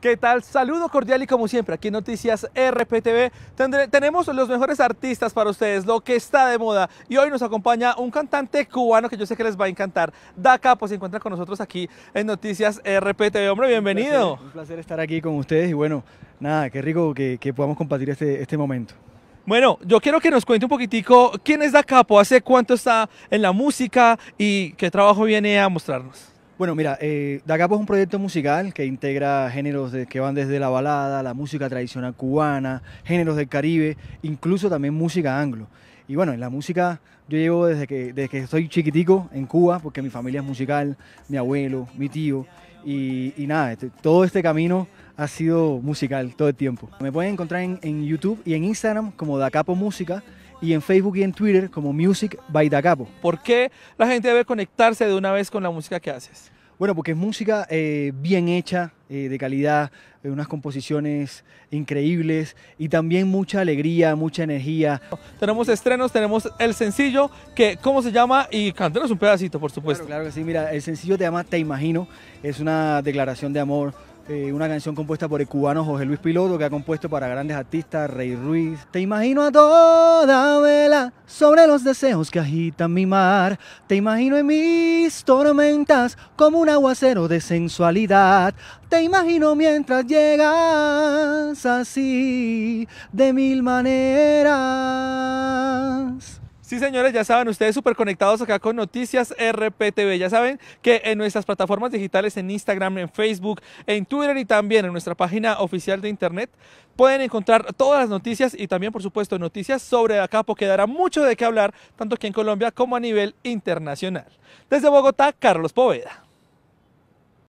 ¿Qué tal? Saludo cordial y como siempre aquí en Noticias RPTV tenemos los mejores artistas para ustedes, lo que está de moda y hoy nos acompaña un cantante cubano que yo sé que les va a encantar. Da Capo pues, se encuentra con nosotros aquí en Noticias RPTV. Hombre, bienvenido. Un placer, estar aquí con ustedes y bueno, nada, qué rico que, podamos compartir este, este momento. Bueno, yo quiero que nos cuente un poquitico quién es Da Capo, hace cuánto está en la música y qué trabajo viene a mostrarnos. Bueno, mira, eh, Da Capo es un proyecto musical que integra géneros que van desde la balada, la música tradicional cubana, géneros del Caribe, incluso también música anglo. Y bueno, en la música yo llevo desde que, desde que soy chiquitico en Cuba, porque mi familia es musical, mi abuelo, mi tío, y, nada, este, todo este camino ha sido musical todo el tiempo. Me pueden encontrar en, YouTube y en Instagram como Da Capo Música y en Facebook y en Twitter como Music by Dagabo. ¿Por qué la gente debe conectarse de una vez con la música que haces? Bueno, porque es música eh, bien hecha, eh, de calidad, eh, unas composiciones increíbles y también mucha alegría, mucha energía. Tenemos estrenos, tenemos el sencillo, que ¿cómo se llama? Y cántanos un pedacito, por supuesto. Claro, que sí, mira, el sencillo te llama Te Imagino, es una declaración de amor eh, una canción compuesta por el cubano José Luis Piloto, que ha compuesto para grandes artistas, Rey Ruiz. Te imagino a toda vela sobre los deseos que agitan mi mar. Te imagino en mis tormentas como un aguacero de sensualidad. Te imagino mientras llegas así, de mil maneras. Sí, señores, ya saben, ustedes súper conectados acá con Noticias RPTV. Ya saben que en nuestras plataformas digitales, en Instagram, en Facebook, en Twitter y también en nuestra página oficial de Internet, pueden encontrar todas las noticias y también, por supuesto, noticias sobre acá que dará mucho de qué hablar, tanto aquí en Colombia como a nivel internacional. Desde Bogotá, Carlos Poveda.